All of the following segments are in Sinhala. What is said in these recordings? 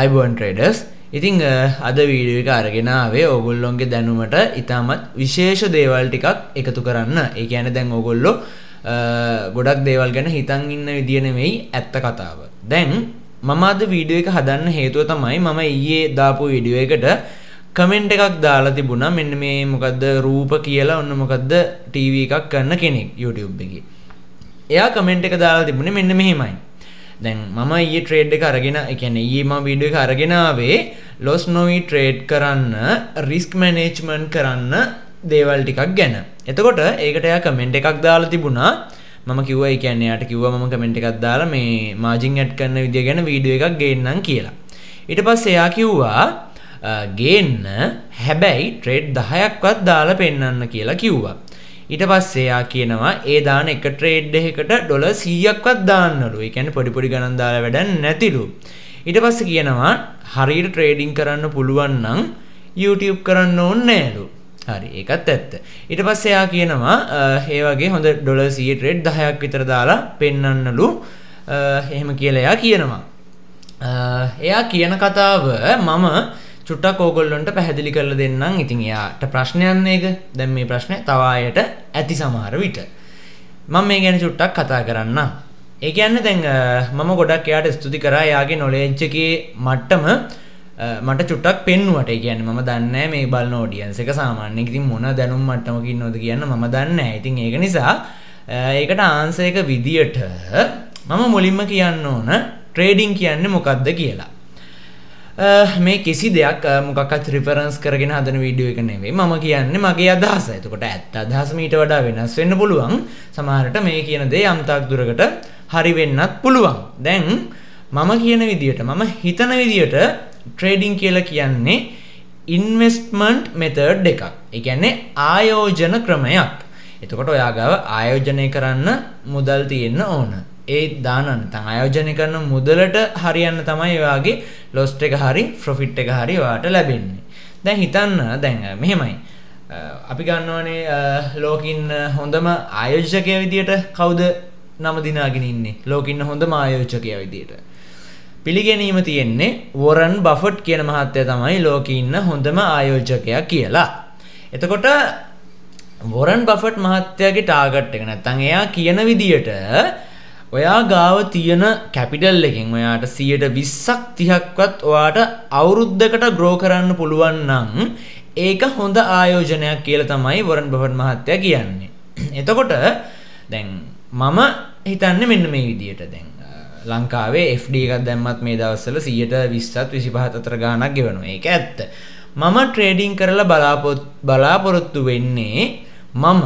අයිබෝන් ට්‍රේඩස් ඉතිං අද වීඩියක අරගෙනාවේ ඔගොල්ලොන්ගේ දැනුමට ඉතාමත් විශේෂ දේවල් ටිකක් එකතු කරන්න ඒ ඇන දැන් ඔගොල්ලො ගොඩක් දේවල් ගැන හිතන් ඉන්න විදිනෙවෙයි ඇත්ත කතාව දැන් මම අද වීඩියෝ එක හදන්න හේතුව තමයි මම ඊයේ දාපු විඩියුව එකට කමෙන්ට් එකක් දාලා තිබුණා මෙන්න මේ මොකක්ද රූප කියලා ඔන්න මොකක්ද ටීව එකක් කරන්න කෙනෙක් YouTube එක එයා කමෙන්ට් එක දාලා තිබුණේ මෙන්න මෙහෙමයි දැන් මම ඒ ට්‍රේඩ් එක අරගෙන එකැන ඒම විඩ අරගෙනාවේ ලොස් නොවී ට්‍රේඩ් කරන්න රිස්ක් මැනේජ්මන් කරන්න දේවල් ටිකක් ගැන එතකොට ඒකට එයා කමෙන්ට් එකක් දාලා තිබුණා මම කිව්ව කියන්නේ යට කිව්ව ම කමෙන්ට් එකක් දාලා මේ මාජිං ඇට් කරන්න විදිිය ගැන වීඩිය එකක් ගේන්නම් කියලා ඉට පස් එයා කිව්වා ගේන්න හැබැයි ට්‍රේඩ් දහයක්වත් දාලා පෙන්න්න කියලා කිව්වා ඊට පස්සේ යා කියනවා ඒ දාන එක ට්‍රේඩ් එකකට ඩොලර් 100ක්වත් දාන්නලු. ඒ කියන්නේ පොඩි පොඩි ගණන් දාලා වැඩක් නැතිලු. ඊට පස්සේ කියනවා හරියට ට්‍රේඩින් කරන්න පුළුවන් නම් YouTube කරන්න ඕනේ නෑලු. හරි ඒකත් ඇත්ත. ඊට පස්සේ යා කියනවා ඒ වගේ හොඳ ඩොලර් 100 ට්‍රේඩ් 10ක් විතර දාලා පෙන්වන්නලු. එහෙම කියලා එයා කියනවා. එයා කියන කතාව මම චුට්ටක් ඕගොල්ලොන්ට පැහැදිලි කරල දෙන්නම් ඉතින් එයාට ප්‍රශ්නයන්නේ එක දැම් මේ ප්‍රශ්නය තවායට ඇති සමහර විට මම මේ ගැන චුට්ටක් කතා කරන්න ඒ අන්න දැන් මම ගොඩක් එයාට ස්තුති කරා යාගේ නොලේච්චකේ මට්ටම මට චුට්ටක් පෙන්නුවට කියන්න ම දන්න මේ බල නෝඩියන්ස එක සාමාන්‍ය ඉතින් මොන දැනුම් මට්ටමකින් නොද කියන්න ම දන්න ඉතින් ඒක නිසා ඒකට ආන්සේක විදියට මම මුලින්ම කියන්න ඕන ට්‍රේඩිං කියන්න මොකක්ද කියලා මේ කිසි දෙයක් මොකක්ත් රිපරන්ස් කරගෙන හදන වීඩියෝ එක නෙවෙයි මම කියන්නේ මගේ අදහස. එතකොට ඇත්ත අදහස මීට වඩා වෙනස් වෙන්න පුළුවන්. සමහරට මේ කියන දේ යම්තාක් දුරකට හරි වෙන්නත් පුළුවන්. දැන් මම කියන විදියට මම හිතන විදියට ට්‍රේඩින් කියලා කියන්නේ ඉන්වෙස්ට්මන්ට් මෙතඩ් එකක්. ඒ කියන්නේ ආයෝජන ක්‍රමයක්. එතකොට ඔයා ගාව ආයෝජනය කරන්න මුදල් තියෙන්න ඕන. ඒත් දානන්න තන් අයෝජනය කරන මුදලට හරියන්න තමයි ඔයාගේ ලොස්ට එක හරි ෆ්‍රොෆිට් එක හරි වාට ලැබෙන්නේ දැන් හිතන්න දැන් මෙහෙමයි අපි ගන්නවනේ ලෝකින් හොඳම ආයෝජකය විදියට කවුද නම දිනාගෙන ඉන්නේ ලෝකින්න හොඳ ආයෝජකය විදියට පිළිගැනීම තියෙන්නේ වොරන් බෆට් කියන මහත්තය තමයි ලෝකඉන්න හොඳම ආයෝජකයා කියලා. එතකොට වොරන් බෆට් මහත්තයාගේ ටාගට් එක නැත්තං එයා කියන විදියට ඔයා ගාව තියෙන කැපිටල් එකෙන් ඔයාට සියයට විස්සක් තිහක්වත් ඔයාට අවුරුද්ධකට ග්‍රෝ කරන්න පුළුවන් නම් ඒක හොඳ ආයෝජනයක් කියල තමයි වරන් බවන් මහත්තය කියන්නේ. එතකොට දැන් මම හිතන්න මෙන්න මේ විදියට දැන් ලංකාවේ FD එකක් දැම්මත් මේ දවස්සල සියයට විස්සත් විසිපහත් අතර ගානක් ගෙවනු ඒක ඇත්ත. මම ට්‍රේඩිං කරලා බලාපොරොත්තු වෙන්නේ මම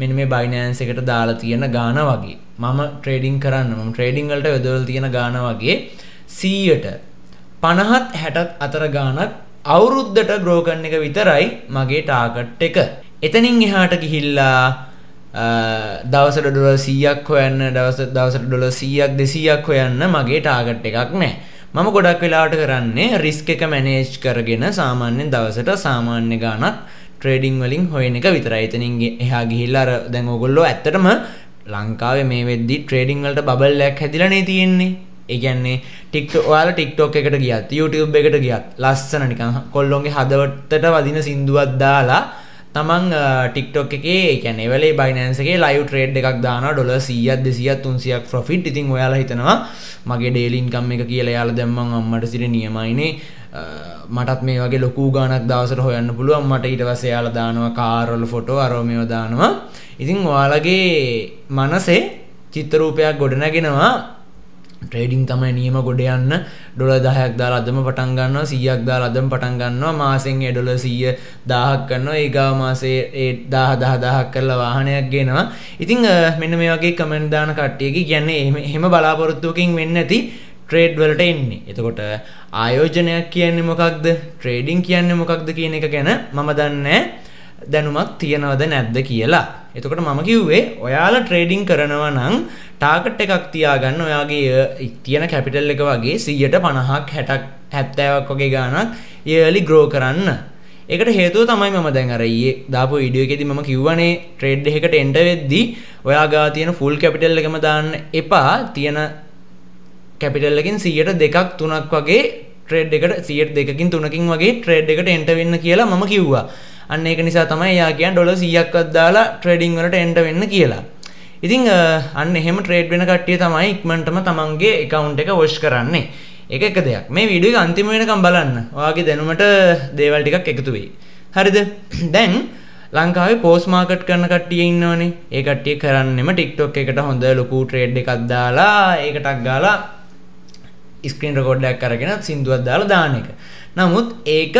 මෙන මේ බයිනෑන්ස එකට දාලා තියෙන ගාන වගේ මම ට්‍රේඩිං කරන්න ම ට්‍රේඩිංගලට යොදවල් තියෙන ගාන වගේ සීයට පණහත් හැටත් අතර ගානක් අවුරුද්ධට ග්‍රෝකන් එක විතරයි මගේ ටාගට් එක එතනින් එහාට ගිහිල්ලා දවසට ඩොල සීයක් හොයන්න දවස දවසට ඩොල සීයක් දෙසීයක් හොයන්න මගේ ටාගට් එකක් නෑ මම ගොඩක් වෙලාට කරන්නේ රිස්ක එක මැනේජ් කරගෙන සාමාන්‍යෙන් දවසට සාමාන්‍ය ගානක් ට්‍රේඩිං වලින් හොයන එක විතර එතනින්ගේ එහා ගිහිල්ලාර දැන් ඔගොල්ලෝ ඇත්තටම ලංකාවේ මේ වෙද්දි ට්‍රේඩිං වලට බබල් එකක් හැදිලා නේ තියෙන්නේ. ඒ කියන්නේ ටික්ටොක් ඔයාලා TikTok එකට ගියත් YouTube එකට ගියත් ලස්සන නිකන් කොල්ලොන්ගේ හදවතට වදින සින්දුවක් දාලා තමන් ටික්ටොක් එකේ කැන වලේ බයිනන්සගේ ලයිව ට්‍රේඩ් එකක් දාන ඩොල සීියත් දෙසියත් තුන්සියක් ෆ්‍රොෆිට් ඉතින් ඔයාලා හිතනවා මගේ ඩේලින්කම් එක කියලා යාල දැම්මන් අම්මට සිට නියමයිනේ මටත් මේ වගේ ලොකු ගානක් දවසර හොයන්න පුළුවන් මට ඊට පස්සේ යාලා දානවා කාර්වල ෆොටෝ අරෝමියෝ දානවා ඉතින් ඔයාලගේ මනසේ චිත්‍රරූපයක් ගොඩනගෙනවා ට්‍රේඩිං තමයි නියම ගොඩ යන්න ඩොල දහයක් දා අදම පටන් ගන්නවා සියක් දා අදම පටන් ගන්නවා මාසෙන් එඩොල සීය දාහක් කන්නවා ඒගා මාසේ ඒ දාහ දහ දහක් කරලා වාහනයක් ගෙනවා ඉතිං මෙන්න මේ වගේ කමෙන්ඩ් දාන කට්ටියකි ගැන්නේ එහෙම බලාපොරොත්තුවකින් වෙන්න ඇති ට්‍රේඩ් වලට එන්නේ. එතකොට ආයෝජනයක් කියන්නේ මොකක්ද? ට්‍රේඩින් කියන්නේ මොකක්ද කියන එක ගැන මම දන්නේ දැනුමක් තියනවද නැද්ද කියලා. එතකොට මම කිව්වේ ඔයාලා ට්‍රේඩින් කරනවා නම් ටාගට් එකක් තියාගන්න ඔයාගේ තියෙන කැපිටල් එක වගේ 150ක් 60ක් 70ක් වගේ ගාණක් yearly grow කරන්න. ඒකට හේතුව තමයි මම දැන් අර ඊයේ දාපු වීඩියෝ එකේදී මම කිව්වනේ ට්‍රේඩ් එකකට එන්ටර් වෙද්දී ඔයාගා තියෙන ෆුල් කැපිටල් එකම දාන්න එපා. තියෙන කැපිටල්ලකින් සියයට දෙකක් තුනක් වගේ ට්‍රේඩ් එකට සියයට දෙකින් තුනකින් වගේ ට්‍රේඩ් එකට එන්ටවෙන්න කියලා ම කිව්වා අන්න ඒක නිසා තමයි යා කියන් ඩොල සියක්වත් දාලා ට්‍රේඩිං වලට එන්ට වෙන්න කියලා ඉතිං අන්න එහෙම ට්‍රේඩ් වෙන කට්ටිය තමයි ඉක්මටම තමන්ගේ එකවුන්් එක වොෂ් කරන්නේ එක එක දෙයක් මේ විඩිය අන්තිම වෙනකම් බලන්න වාගේ දැනුමට දේවල් ටිකක් එකතු වෙයි හරිද දැන් ලංකාවේ පෝස් මාකට් කරන කට්ටිය ඉන්නවනේ ඒ කට්ටිය කරන්නෙම ටික්ටොක් එකට හොඳ ලොකු ට්‍රේඩ් එකක් දාලා ඒකටක් ගාලා ස්ක්‍රීන් රකෝඩ්ඩක් කරගෙන සිින්දුවත් දාලා දාන එක නමුත් ඒක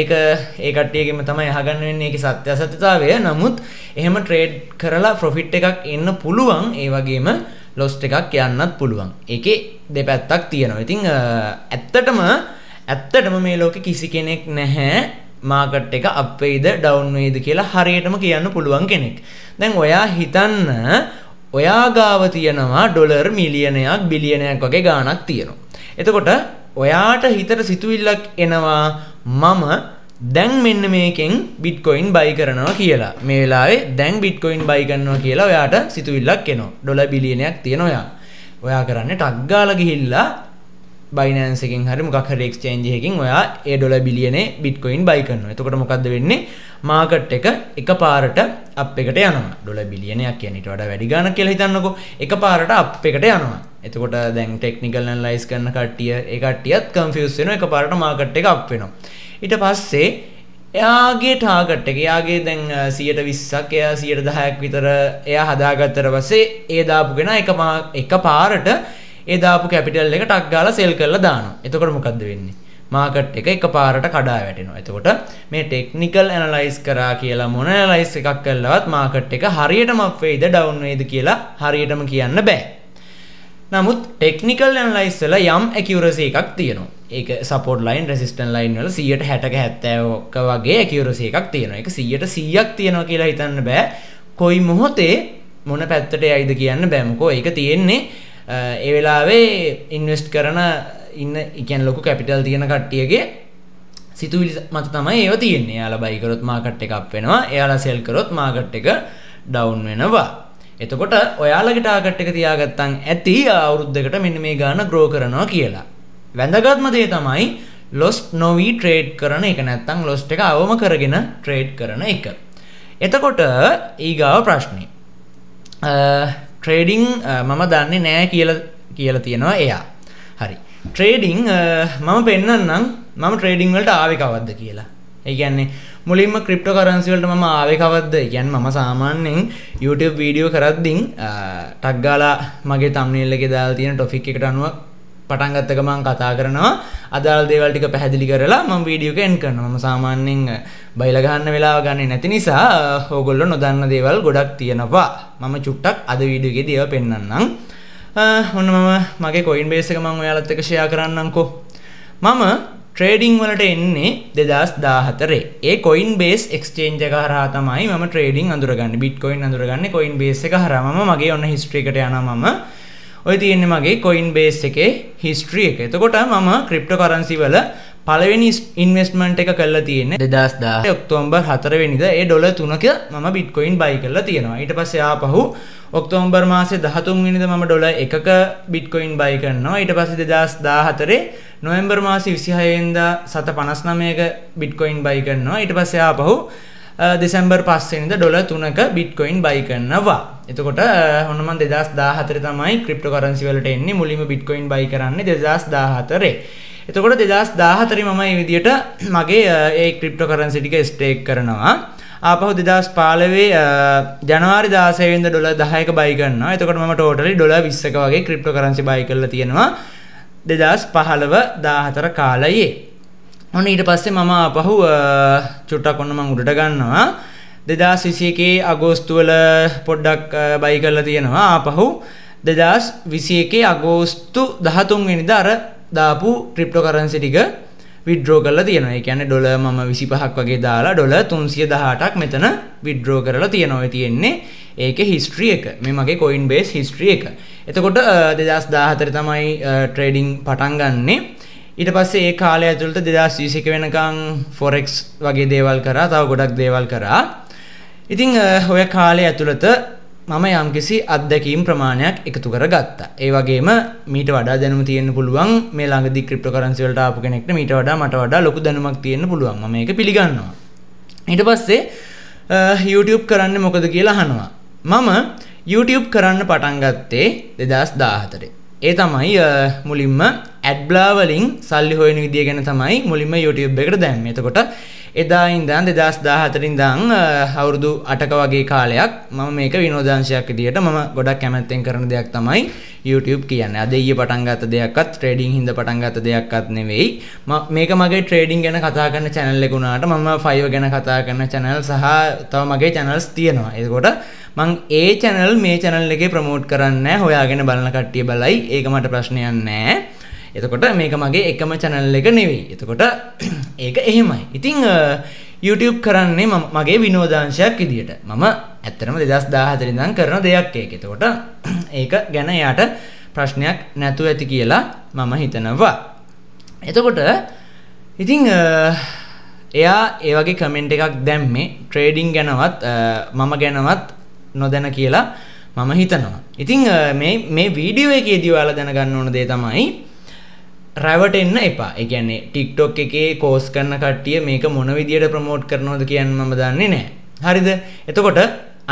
ඒක ඒකටයගෙම තමයි හගන්න වෙන්නේ එක සත්‍ය සත්‍යතාවය නමුත් එහෙම ට්‍රේඩ් කරලා ප්‍රොෆිට් එකක් එන්න පුළුවන් ඒ වගේම ලොස්ට එකක් යන්නත් පුළුවන් එක දෙපැත්තක් තියෙනවා ඉතිං ඇත්තටම ඇත්තටම මේ ලෝක කිසි කෙනෙක් නැහැ මාකට් එක අපේද ඩවන්වේද කියලා හරියටම කියන්න පුළුවන් කෙනෙක් දැන් ඔයා හිතන්න ඔයා ගාව තියෙනවා ඩොලර් මිලියනයක් බිලියනයක් වගේ ගාණක් තියෙනවා. එතකොට ඔයාට හිතට සිතුවිල්ලක් එනවා මම දැන් මෙන්න මේකෙන් බිට්කොයින් බයි කරනවා කියලා. මේ වෙලාවේ දැන් බිට්කොයින් බයි කරනවා කියලා ඔයාට සිතුවිල්ලක් එනවා. ඩොලර් බිලියනයක් තියෙන ඔයා. ඔයා කරන්නේ ටක් ගාලා ගිහිල්ලා බයිනන්සකින් හරි මොකක්හර එක්ස්චේන්ජයකින් ඔයා ඒ ඩොල බිලියනේ බිට්කොයින් බයි කරන්න එතකොට මොකක්ද වෙන්නේ මාකට් එක එක පාරට අප එකට යනවා ඩොල බිලියනයක් කියනට වඩ වැඩි ගාන කියලා හිතන්නකො එක පාරට අප එකට යනවා එතකොට දැන් ටෙක්නිකල් ලයිස් කරන්න කට්ටිය එකටියත් කම්ෆියස් වෙන එක පාරට මාකට් එක අප් වෙනවා ඊට පස්සේ එයාගේ ටාගට් එක යාගේ දැන් සියට විස්සක් එයා සියට දහයක් විතර එයා හදාගත්තර පස්සේ ඒ දාපුගෙන එක පාරට ඒ දාපු කැපිටල් එක ටක් ගාලා සෙල් කරලා දානවා. එතකොට මොකද්ද වෙන්නේ? මාකට් එක එකපාරට කඩා වැටෙනවා. එතකොට මේ ටෙක්නිකල් ඇනලයිස් කරා කියලා මොන ඇනලයිස් එකක් කළවත් මාකට් එක හරියටම අප් වෙයිද ඩවුන් වෙයිද කියලා හරියටම කියන්න බෑ. නමුත් ටෙක්නිකල් ඇනලයිස් වල යම් ඇකියුරසි එකක් තියෙනවා. ඒක සපෝට් ලයින් රෙසිස්ටන් ලයින් වල 100ට 60ක 70ක වගේ ඇකියුරසි එකක් තියෙනවා. ඒක 100ට 100ක් තියෙනවා කියලා හිතන්න බෑ. කොයි මොහොතේ මොන පැත්තට යයිද කියන්න බෑ. මොකෝ ඒක තියෙන්නේ ඒ වෙලාවේ ඉන්වස්ට් කරන ඉන්න එකන් ලොකු කැපිටල් තියෙන කට්ටියගේ සිතුවිලි මත තමයි ඒව තියෙන්නේ යාලා බයිකරොත් මාකට් එකක් වෙනවා එයාලා සෙල් කරොත් මාකට් එක ඩවුන් වෙනවා එතකොට ඔයාලගේ ටාගට් එක තියාගත්තන් ඇති අවුරුද්දකට මෙන්න මේ ගාන ග්‍රෝ කරනවා කියලා වැඳගත්ම දේ තමයි ලොස් නොවී ට්‍රේඩ් කරන එක නැත්තම් ලොස්ට එක අවම කරගෙන ට්‍රේඩ් කරන එක එතකොට ඊගාව ප්‍රශ්නේ ට්‍රේඩිං uh, මම දන්නේ නෑ කියල කියල තියෙනවා එයා හරි ට්‍රේඩිං uh, මම පෙන්න්නන්නම් මම ට්‍රේඩිං වලට ආවිකවද්ද කියලා ඒගැන්නේ මුලින්ම ක්‍රිප්ට කරන්සිවලට ම ආවකවද්ද ගැන් ම සාමාන්‍යෙන් YouTube වීඩියෝ කරද්දිං uh, ටක්ගාලා මගේ තම්නෙල්ලෙ දාල් තියෙන ටොෆික් එකට අනුවක් පටන්ගත්ත ගමන් කතා කරනවා අදාල් දේවල් ටික පැහැදිලි කරලා මම වීඩියෝ එක එන් කරනවා මම සාමාන්‍යයෙන් බයිලා ගන්න වෙලාව ගන්න නැති නිසා ඕගොල්ලෝ නොදන්න දේවල් ගොඩක් තියෙනවා මම චුට්ටක් අද වීඩියෝ එකේ දේව පෙන්වන්නම් ඔන්න මම මගේ කොයින් බේස් එක මම ඔයාලත් එක්ක ෂෙයා කරන්නම්කෝ මම ට්‍රේඩිං වලට එන්නේ දෙදස් දාහතරේ ඒ කොයින් බේස් එක්ස්ටේන්ජ එක හරහා තමයි ම ට්‍රේඩින් අඳුරගන්න බිට්කොයින් අඳුරගන්න කොයින් බේස එක හරම මගේ ඔන්න හිස්ට්‍රිකට යන මම ඔය තියෙන්නේ මගේ කොයින් බේස් එකේ හිස්ට්‍රි එක. එතකොට මම ක්‍රිප්ටෝ කරන්සි වල පළවෙනි ඉන්වෙස්ට්මන්ට් එක කරලා තියෙන්නේ 2010 ඔක්තෝබර් 4 වෙනිදා ඒ ඩොලර් 3ක මම බිට්කොයින් බයි කරලා තියෙනවා. ඊට පස්සේ ආපහු ඔක්තෝබර් මාසේ 13 වෙනිදා මම ඩොලර් 1ක බිට්කොයින් බයි කරනවා. ඊට පස්සේ 2014 නොවැම්බර් මාසේ 26 වෙනිදා 759ක බිට්කොයින් බයි කරනවා. ඊට පස්සේ ආපහු දෙසැම්බර් 5 වෙනිදා ඩොලර් 3ක බිට්කොයින් බයි කරනවා. එතකොට හොන්නම දෙදස් දාහතර තමයි ක්‍රිප්ට කරන්සි වලට එන්නේ මුලිම බිට්කොයින් බයි කරන්න දෙදස් දාහතරේ එතකොට දෙදස් දාහතරි මමයි විදියට මගේ ඒ ක්‍රිප්ට කරන්සිටික ස්ටේක් කරනවා ආපහු දෙදස් පාලවේ ජනවාරි දාසේවෙන්ද ඩොල දහයක බයිගන්න එතකට ම ටෝටලි ඩොල විස්සක වගේ ක්‍රිප්ට කරන්සි බයි කරල තියෙනවා දෙදස් පහළව දාහතර කාලයේ ඔන්න ඊට පස්සේ මම අපහු චුට්ටක් ඔන්න මං උඩට ගන්නවා දෙදස් විසියකේ අගෝස්තුවල පොඩ්ඩක් බයි කරලා තියෙනවා ආපහු දෙදස් විසියකේ අගෝස්තු දහතුන්වෙනිද අර දාපු ක්‍රිප්ටෝ කරන්සි ටික විඩ්‍රෝ කරලා තියෙනවා ඒ කියන්නේ ඩොලර් මම 25ක් වගේ දාලා ඩොලර් 318ක් මෙතන විඩ්‍රෝ කරලා තියෙනවා ඒ තියෙන්නේ ඒකේ හිස්ට්‍රි එක මේ මගේ කොයින් බේස් හිස්ට්‍රි එක. එතකොට 2014 තමයි ට්‍රේඩින් පටන් ගන්නෙ. ඊට පස්සේ ඒ කාලය ඇතුළත 2021 වෙනකන් ෆොරෙක්ස් වගේ දේවල් කරා, තව ගොඩක් දේවල් කරා. ඉතිං ඔය කාලය ඇතුළත මම යම්කිසි අත්දැකීම් ප්‍රමාණයක් එකතු කර ගත්තා. ඒ වගේම මීට වඩා දැනුම තියෙන්න පුළුවන් මේ ළඟදි ක්‍රිප්ටෝකරන්සි වලට ආපු කෙනෙක්ට මීට වඩා මට වඩා ලොකු දැනුමක් තියෙන්න පුළුවන්. මම ඒක පිළිගන්නවා. ඊට පස්සේ YouTube කරන්නේ මොකද කියලා අහනවා. මම YouTube කරන්න පටන් ගත්තේ 2014. ඒ තමයි මුලින්ම ඇඩ්බ්ලාවලින් සල්ලි හොයන විදිිය ගැන තමයි මුලින්ම YouTube එකට දැම්ම එතකොට එදා ඉන්දන් දෙදස් දාහතරින් දං හවුරුදු අටක වගේ කාලයක් මම මේක විනෝදංශයක් දිට මම ගොඩක් කැමැත්තෙන් කරන දෙයක් තමයි YouTube කියන්න අද ඒ පටන්ගත දෙයක්ත් ට්‍රේඩිං හිද පටන්ගත දෙයක්ත් නෙවෙයි මේක මගේ ට්‍රේඩිං ගැන කතා කරන චැනල් එකකුණාට මම ෆයිව ගැන කතා කරන චැනල් සහ තව මගේ චැනල්ස් තියෙනවා එකොට මං ඒ චැනල් මේ චැනල් එක ප්‍රමෝට් කරන්න හොයාගෙන බලන කට්ටිය බලයි ඒක මට ප්‍රශ්නයන් නෑ එතකොට මේක මගේ එකම චැනල් එක නෙවෙයි. එතකොට ඒක එහෙමයි. ඉතිං YouTube කරන්නේ මගේ විනෝදාංශයක් විදියට. මම ඇත්තරම දෙදස් දාහතර ඉඳන් කරන දෙයක් ඒක. එතකොට ඒක ගැන එයාට ප්‍රශ්නයක් නැතුව ඇති කියලා මම හිතනවා. එතකොට ඉතිං එයා ඒ වගේ කමෙන්ට් එකක් දැම්මේ ට්‍රේඩිං ගැනවත් මම ගැනවත් නොදැන කියලා මම හිතනවා. ඉතිං මේ වීඩියෝ එකේදී ඔයාලා දැනගන්න ඕන දේ තමයි රැවටෙන්න එපා එකන්නේ ටික්ටොක් එකේ කෝස් කරන කට්ටිය මේක මොන විදියට ප්‍රමෝට් කරනොද කියන්න මම දන්නේ නෑ හරිද එතකොට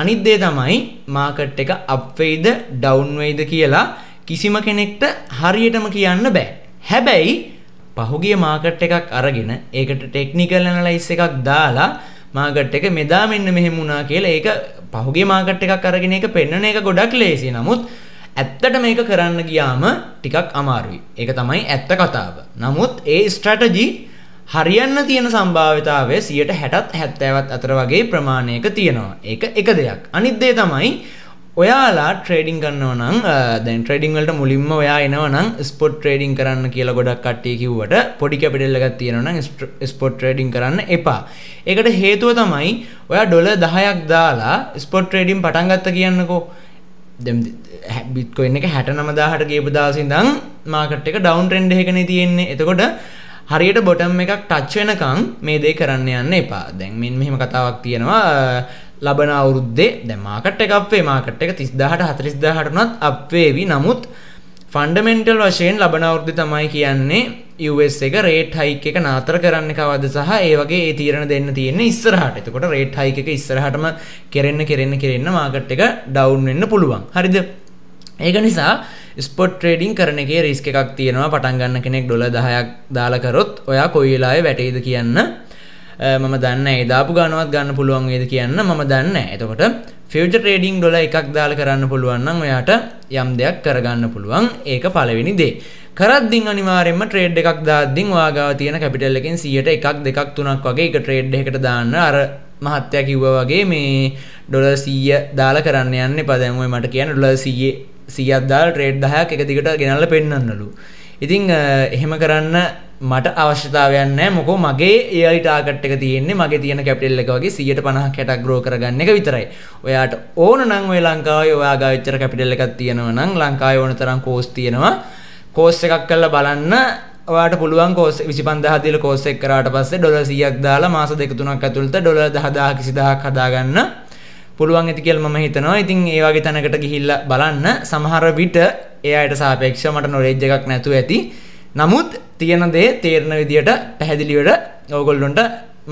අනිත්දේ තමයි මාකට් එක අප්වෙයිද ඩවන්වෙයිද කියලා කිසිම කෙනෙක්ට හරියටම කියන්න බෑ හැබැයි පහුගිය මාකට් එකක් අරගෙන ඒකට ටෙක්නිකල් ඇනලයිස් එකක් දාලා මාගට් එක මෙදා මෙන්න මෙහෙමුණා කියලා ඒක පහුගේ මාගට් එකක් අරගෙන එක පෙන්නන එක ගොඩක් ලේසි නමුත් ඇත්තට මේක කරන්න ගියාම ටිකක් අමාරුයි. ඒක තමයි ඇත්ත කතාව. නමුත් ඒ ස්ට්‍රැටජි හරියන්න තියෙන සම්භාවිතාවය 60ත් 70ත් අතර වගේ ප්‍රමාණයක තියෙනවා. ඒක එක දෙයක්. අනිත් දේ තමයි ඔයාලා ට්‍රේඩිං කරනව නම් දැන් ට්‍රේඩිං වලට මුලින්ම ඔයා එනවා නම් ස්පොට් ට්‍රේඩිං කරන්න කියලා ගොඩක් කට්ටිය කිව්වට පොඩි කැපිටල් එකක් තියෙනවා නම් ස්පොට් ට්‍රේඩිං කරන්න එපා. ඒකට හේතුව තමයි ඔයා ඩොලර් 10ක් දාලා ස්පොට් ට්‍රේඩිං පටන් ගත්ත කියන්නකෝ. බිත්කොන්න එක හැට නමදාහට ගේපදාසිදං මාකට් එක ඩවන් ටෙන්ඩ් එකන තියෙන්නේ එතකොට හරියට බොටම් එකක් ටච්වෙනකං මේ දේ කරන්න යන්න එපා දැන් මෙන් මෙහෙම කතාවක් තියෙනවා ලබන අවුරුද්දේ දැ මාකට් එක අපේ මාකට් එක තිස්දාහට හතරිස්දාහටනත් අපේවි නමුත් ෆන්ඩමෙන්ටල් වශයෙන් ලබන අවුරුද්ධ තමයි කියන්නේ US එක රේට් හයික එක නාතර කරන්න කවද සහ ඒවගේ ඒ තීරණ දෙන්න තියෙන ඉස්සරහට එතකොට රේට් හයික එක ඉස්සරහටම කෙරෙන්න කෙරෙන්න කෙරෙන්න මාකට් එක ඩවුන් වෙන්න පුළුවන් හරිද ඒක නිසා ස්පොට් ට්‍රේඩින් කරන එක රිස්ක එකක් තියෙනවා පටන් ගන්න කෙනෙක් ඩොල දහයක් දාලකරොත් ඔයා කොයිලාය වැටේද කියන්න මම දන්න ඒදාපු ගනුවත් ගන්න පුළුවන් වේද කියන්න මම දන්න එතකොට ෆිවච ට්‍රේඩිං ඩොල එකක් දාල කරන්න පුළුවන්නම් ඔයාට යම් දෙයක් කරගන්න පුළුවන් ඒක පලවෙනි දේ කරද්දින් අනිවාර්යෙන්ම ට්‍රේඩ් එකක් දාද්දින් වාගාව තියෙන කැපිටල් එකෙන් 100ට එකක් දෙකක් තුනක් වගේ එක ට්‍රේඩ් එකකට දාන්න අර මහත්තයා කිව්වා වගේ මේ ඩොලර් 100 දාලා කරන්න යන්න එපා දැන් ඔය මට කියන්නේ ඩොලර් 100 100ක් දාලා ට්‍රේඩ් 10ක් එක දිගට ගෙනල්ලා පෙන්නන්නලු. ඉතින් එහෙම කරන්න මට අවශ්‍යතාවයක් නැහැ මොකෝ මගේ එයාලි ටාගට් එක තියෙන්නේ මගේ තියෙන කැපිටල් එක වගේ 150ක් 60ක් grow කරගන්න එක විතරයි. ඔයාට ඕන නම් ඔය ලංකාවේ ඔයාගා වෙච්චර කැපිටල් එකක් තියෙනවා නම් ලංකාවේ ඕන තරම් කෝස් තියෙනවා. කෝස් එකක් කරලා බලන්න ඔයාට පුළුවන් කෝස් 25000 දීලා කෝස් එක කරාට පස්සේ ඩොලර් 100ක් දාලා මාස දෙක තුනක් ඇතුළත ඩොලර් 10000 20000ක් හදාගන්න පුළුවන් ඇති කියලා මම හිතනවා. ඉතින් ඒ වගේ තැනකට ගිහිල්ලා බලන්න සමහර විට ඒ අයට සාපේක්ෂව මට නොලෙජ් එකක් නැතුව ඇති. නමුත් තියෙන දේ තේරෙන විදියට පැහැදිලිවට ඕගොල්ලොන්ට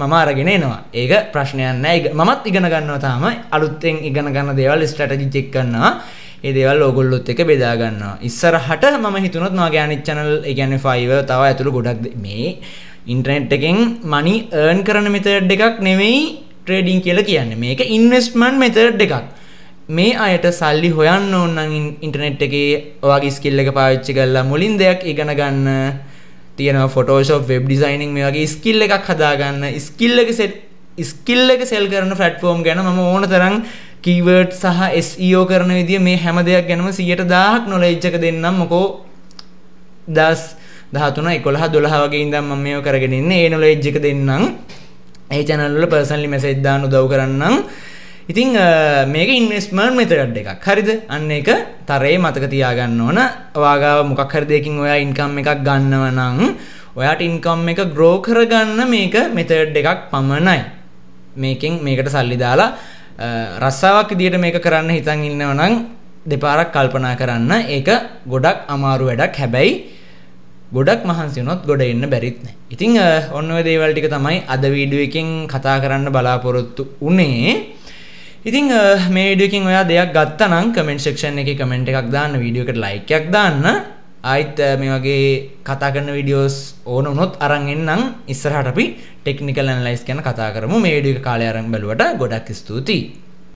මම අරගෙන එනවා. ඒක ප්‍රශ්නයක් නෑ. මමත් ඉගෙන ගන්නවා තාම. අලුත්ෙන් ඉගෙන ගන්න දේවල් ස්ට්‍රැටජි චෙක් කරනවා. ඒ දේවල් ඕගොල්ලොත් එක බෙදාගන්නවා ඉස්සරහට මම හිතුනොත් මගේ අනිත් channel ඒ කියන්නේ 5 තව ඇතුළු ගොඩක් මේ ඉන්ටර්නෙට් එකෙන් money earn කරන method එකක් නෙමෙයි trading කියලා කියන්නේ මේක investment method එකක් මේ අයට සල්ලි හොයන්න ඕන නම් ඉන්ටර්නෙට් එකේ ඔයාගේ skill එක පාවිච්චි කරලා මුලින් දෙයක් ඉගෙන ගන්න තියෙනවා ෆොටෝෂොප් වෙබ් ඩිසයිනින් මේ වගේ ස්කිල් එකක් හදාගන්න ස්කිල් එක සෙට් ස්කිල් එක සෙල් කරන ෆ්ලැට්ෆෝම් ගැන මම ඕන තරම් කීවර්ඩ් සහ SEO කරන විදිය මේ හැම දෙයක් ගැනම 100000ක් නොලෙජ් එක දෙන්නම් මොකෝ 10 13 11 12 වගේ ඉඳන් මම මේව කරගෙන ඉන්නේ ඒ නොලෙජ් එක දෙන්නම් ඒ channel වල personally message දාන්න උදව් කරන්නම් ඉතින් මේක ඉන්වස්මර්න් මෙතට් එකක් හරිද අන්න එක තරේ මතක තියාගන්න ඕන වාගාව මොකක් හරි දෙකින් ඔයා ඉන්කම් එකක් ගන්නව නම් ඔයාට ඉන්කම් එක ග්‍රෝ කරගන්න මේක මෙතඩ් එකක් පමණයි මේකෙන් මේකට සල්ලි දාලා රස්සාවක් විදියට මේක කරන්න හිතන් ඉන්නවනම් දෙපාරක් කල්පනා කරන්න ඒක ගොඩක් අමාරු වැඩක් හැබැයි ගොඩක් මහන්සි වුණොත් ගොඩ එන්න බැරිත් නෑ. ඉතින් ඔන්න ඔය දේවල් ටික තමයි අද වීඩියෝ එකෙන් කතා කරන්න බලාපොරොත්තු උනේ. ඉතින් මේ වීඩියෝ එකෙන් ඔයා දෙයක් ගත්තා නම් කමෙන්ට් සෙක්ෂන් එකේ කමෙන්ට් එකක් දාන්න වීඩියෝ එකට ලයික් එකක් දාන්න ආයිත් මේ වගේ කතා කරන වීඩියෝස් ඕන වුණොත් අරන් එන්නම් ඉස්සරහට අපි ටෙක්නිකල් ඇනලයිස් ගැන කතා කරමු මේ ඩික කාලයරම් බැලුවට ගොඩක් ස්තුතියි